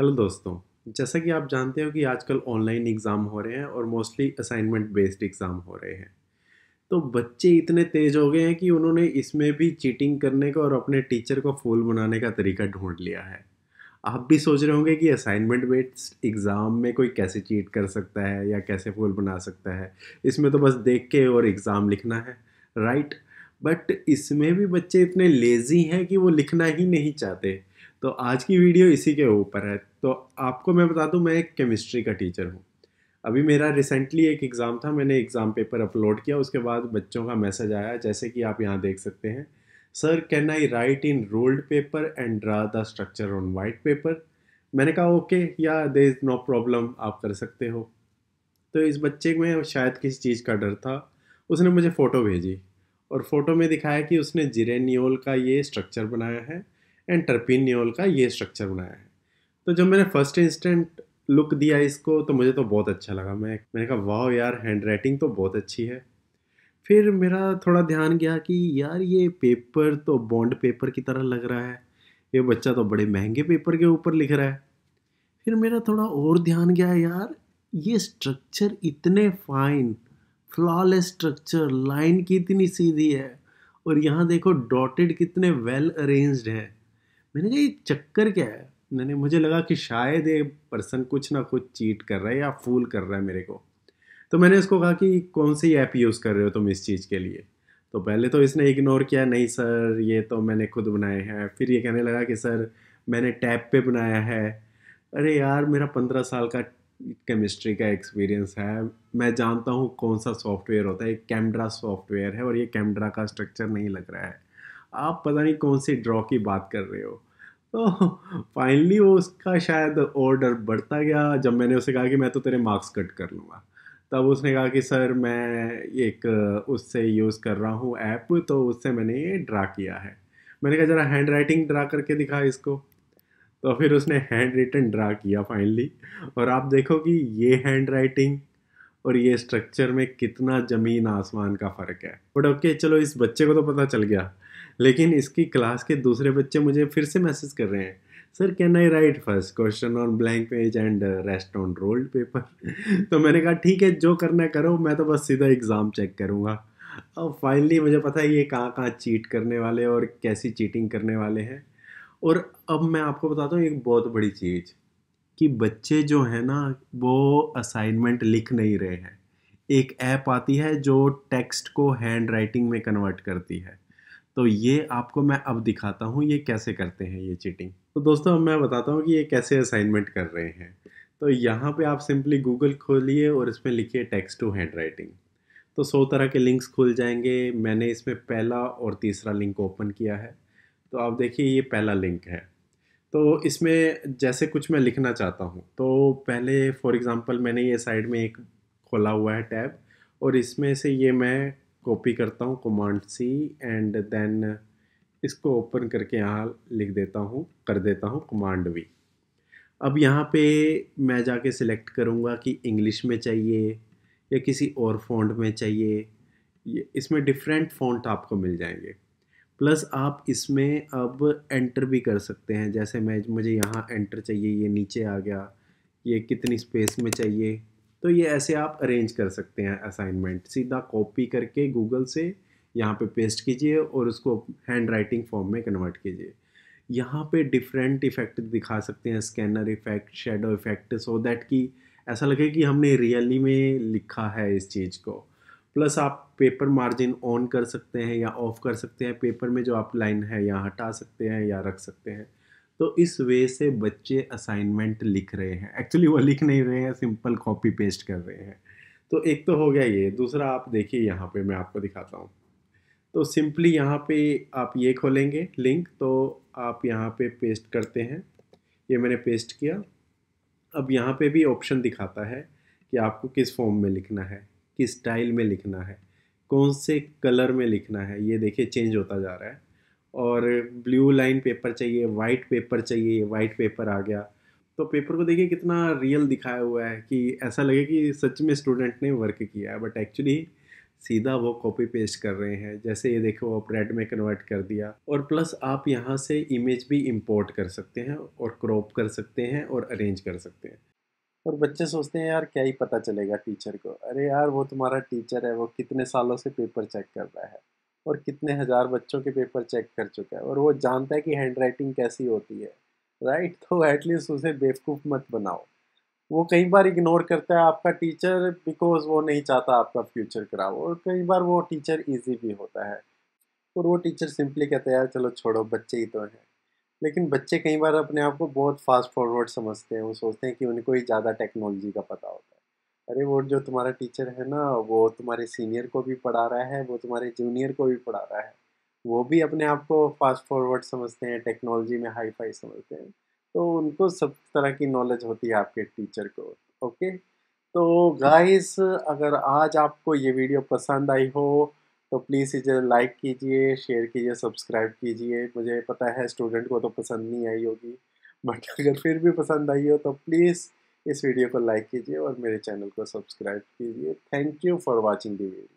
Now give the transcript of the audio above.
hello दोस्तों जैसा कि आप जानते हो कि आजकल ऑनलाइन एग्ज़ाम हो रहे हैं और मोस्टली असाइनमेंट बेस्ड एग्ज़ाम हो रहे हैं तो बच्चे इतने तेज हो गए हैं कि उन्होंने इसमें भी चीटिंग करने का और अपने टीचर को फूल बनाने का तरीका ढूंढ लिया है आप भी सोच रहे होंगे कि असाइनमेंट बेस्ड एग्ज़ाम में कोई कैसे चीट कर सकता है या कैसे फूल बना सकता है इसमें तो बस देख के और एग्ज़ाम लिखना है राइट बट इसमें भी बच्चे इतने लेज़ी हैं कि वो लिखना ही नहीं चाहते तो आज की वीडियो इसी के ऊपर है तो आपको मैं बता दूं मैं एक केमिस्ट्री का टीचर हूँ अभी मेरा रिसेंटली एक एग्ज़ाम था मैंने एग्ज़ाम पेपर अपलोड किया उसके बाद बच्चों का मैसेज आया जैसे कि आप यहाँ देख सकते हैं sir can I write in ruled paper and draw the structure on white paper मैंने कहा ओके या दे इज़ नो प्रॉब्लम आप कर सकते हो तो इस बच्चे में शायद किसी चीज़ का डर था उसने मुझे फ़ोटो भेजी और फोटो में दिखाया कि उसने जिरेनियोल का ये स्ट्रक्चर बनाया है एंड टर्पिन्योल का ये स्ट्रक्चर बनाया है तो जब मैंने फर्स्ट इंस्टेंट लुक दिया इसको तो मुझे तो बहुत अच्छा लगा मैं मैंने कहा वाह यार हैंड राइटिंग तो बहुत अच्छी है फिर मेरा थोड़ा ध्यान गया कि यार ये पेपर तो बॉन्ड पेपर की तरह लग रहा है ये बच्चा तो बड़े महंगे पेपर के ऊपर लिख रहा है फिर मेरा थोड़ा और ध्यान गया यार ये स्ट्रक्चर इतने फाइन फ्लॉलेस स्ट्रक्चर लाइन की इतनी सीधी है और यहाँ देखो डॉटेड कितने वेल अरेंज्ड है मैंने कहा ये चक्कर क्या है मैंने मुझे लगा कि शायद ये पर्सन कुछ ना कुछ चीट कर रहा है या फूल कर रहा है मेरे को तो मैंने इसको कहा कि कौन सी ऐप यूज़ कर रहे हो तुम इस चीज़ के लिए तो पहले तो इसने इग्नोर किया नहीं सर ये तो मैंने खुद बनाए हैं फिर ये कहने लगा कि सर मैंने टैप पे बनाया है अरे यार मेरा पंद्रह साल का केमिस्ट्री का एक्सपीरियंस है मैं जानता हूँ कौन सा सॉफ्टवेयर होता है कैमड्रा सॉफ्टवेयर है और ये कैमड्रा का स्ट्रक्चर नहीं लग रहा है आप पता नहीं कौन सी ड्रॉ की बात कर रहे हो तो फाइनली वो उसका शायद और डर बढ़ता गया जब मैंने उसे कहा कि मैं तो तेरे मार्क्स कट कर लूँगा तब उसने कहा कि सर मैं एक उससे यूज़ कर रहा हूँ ऐप तो उससे मैंने ये ड्रा किया है मैंने कहा ज़रा हैंड राइटिंग ड्रा करके दिखा इसको तो फिर उसने हैंड रिटन ड्रा किया फाइनली और आप देखो कि ये हैंड राइटिंग और ये स्ट्रक्चर में कितना ज़मीन आसमान का फ़र्क है बट ओके चलो इस बच्चे को तो पता चल गया लेकिन इसकी क्लास के दूसरे बच्चे मुझे फिर से मैसेज कर रहे हैं sir can I write first question on blank page and rest on ruled paper तो मैंने कहा ठीक है जो करना करो मैं तो बस सीधा एग्ज़ाम चेक करूँगा और फाइनली मुझे पता है ये कहाँ कहाँ चीट करने वाले और कैसी चीटिंग करने वाले हैं और अब मैं आपको बताता हूँ एक बहुत बड़ी चीज़ कि बच्चे जो है ना वो असाइनमेंट लिख नहीं रहे हैं एक ऐप आती है जो टेक्स्ट को हैंड राइटिंग में कन्वर्ट करती है तो ये आपको मैं अब दिखाता हूँ ये कैसे करते हैं ये चीटिंग तो दोस्तों अब मैं बताता हूँ कि ये कैसे असाइनमेंट कर रहे हैं तो यहाँ पे आप सिंपली गूगल खोलिए और इसमें लिखिए टेक्स्ट टू हैंड राइटिंग तो सौ तरह के लिंक्स खुल जाएंगे मैंने इसमें पहला और तीसरा लिंक ओपन किया है तो आप देखिए ये पहला लिंक है तो इसमें जैसे कुछ मैं लिखना चाहता हूँ तो पहले फॉर एग्ज़ाम्पल मैंने ये साइड में एक खोला हुआ है टैब और इसमें से ये मैं कॉपी करता हूँ कमांड सी एंड देन इसको ओपन करके यहाँ लिख देता हूँ कर देता हूँ कमांड वी अब यहाँ पे मैं जाके सिलेक्ट करूँगा कि इंग्लिश में चाहिए या किसी और फॉन्ट में चाहिए इसमें डिफरेंट फॉन्ट आपको मिल जाएंगे प्लस आप इसमें अब एंटर भी कर सकते हैं जैसे मैं मुझे यहाँ एंटर चाहिए ये नीचे आ गया ये कितनी स्पेस में चाहिए तो ये ऐसे आप अरेंज कर सकते हैं असाइनमेंट सीधा कॉपी करके गूगल से यहाँ पे पेस्ट कीजिए और उसको हैंड राइटिंग फॉर्म में कन्वर्ट कीजिए यहाँ पे डिफरेंट इफ़ेक्ट दिखा सकते हैं scanner effect shadow effect so that कि ऐसा लगे कि हमने रियली में लिखा है इस चीज़ को प्लस आप पेपर मार्जिन ऑन कर सकते हैं या ऑफ़ कर सकते हैं पेपर में जो आप लाइन है या हटा सकते हैं या रख सकते हैं तो इस वे से बच्चे असाइनमेंट लिख रहे हैं एक्चुअली वो लिख नहीं रहे हैं सिंपल कॉपी पेस्ट कर रहे हैं तो एक तो हो गया ये दूसरा आप देखिए यहाँ पे मैं आपको दिखाता हूँ तो सिंपली यहाँ पे आप ये खोलेंगे लिंक तो आप यहाँ पे पेस्ट करते हैं ये मैंने पेस्ट किया अब यहाँ पे भी ऑप्शन दिखाता है कि आपको किस फॉर्म में लिखना है किस स्टाइल में लिखना है कौन से कलर में लिखना है ये देखिए चेंज होता जा रहा है और ब्लू लाइन पेपर चाहिए वाइट पेपर चाहिए वाइट पेपर आ गया तो पेपर को देखिए कितना रियल दिखाया हुआ है कि ऐसा लगे कि सच में स्टूडेंट ने वर्क किया है बट एक्चुअली सीधा वो कॉपी पेस्ट कर रहे हैं जैसे ये देखो आप रेड में कन्वर्ट कर दिया और प्लस आप यहाँ से इमेज भी इंपोर्ट कर सकते हैं और क्रॉप कर सकते हैं और अरेंज कर सकते हैं और बच्चे सोचते हैं यार क्या ही पता चलेगा टीचर को अरे यार वो तुम्हारा टीचर है वो कितने सालों से पेपर चेक कर रहा है और कितने हज़ार बच्चों के पेपर चेक कर चुका है और वो जानता है कि हैंड राइटिंग कैसी होती है राइट तो एटलीस्ट उसे बेवकूफ़ मत बनाओ वो कई बार इग्नोर करता है आपका टीचर बिकॉज वो नहीं चाहता आपका फ्यूचर खराब और कई बार वो टीचर ईजी भी होता है और वो टीचर सिंपली कहते हैं यार चलो छोड़ो बच्चे ही तो हैं लेकिन बच्चे कई बार अपने आप को बहुत फास्ट फॉरवर्ड समझते हैं वो सोचते हैं कि उनको ही ज़्यादा टेक्नोलॉजी का पता होता है अरे वो जो तुम्हारा टीचर है ना वो तुम्हारे सीनियर को भी पढ़ा रहा है वो तुम्हारे जूनियर को भी पढ़ा रहा है वो भी अपने आप को फास्ट फॉरवर्ड समझते हैं टेक्नोलॉजी में हाई फाई समझते हैं तो उनको सब तरह की नॉलेज होती है आपके टीचर को ओके तो गाइस अगर आज आपको ये वीडियो पसंद आई हो तो प्लीज़ इसे लाइक कीजिए शेयर कीजिए सब्सक्राइब कीजिए मुझे पता है स्टूडेंट को तो पसंद नहीं आई होगी बट अगर फिर भी पसंद आई हो तो प्लीज़ इस वीडियो को लाइक कीजिए और मेरे चैनल को सब्सक्राइब कीजिए thank you for watching the video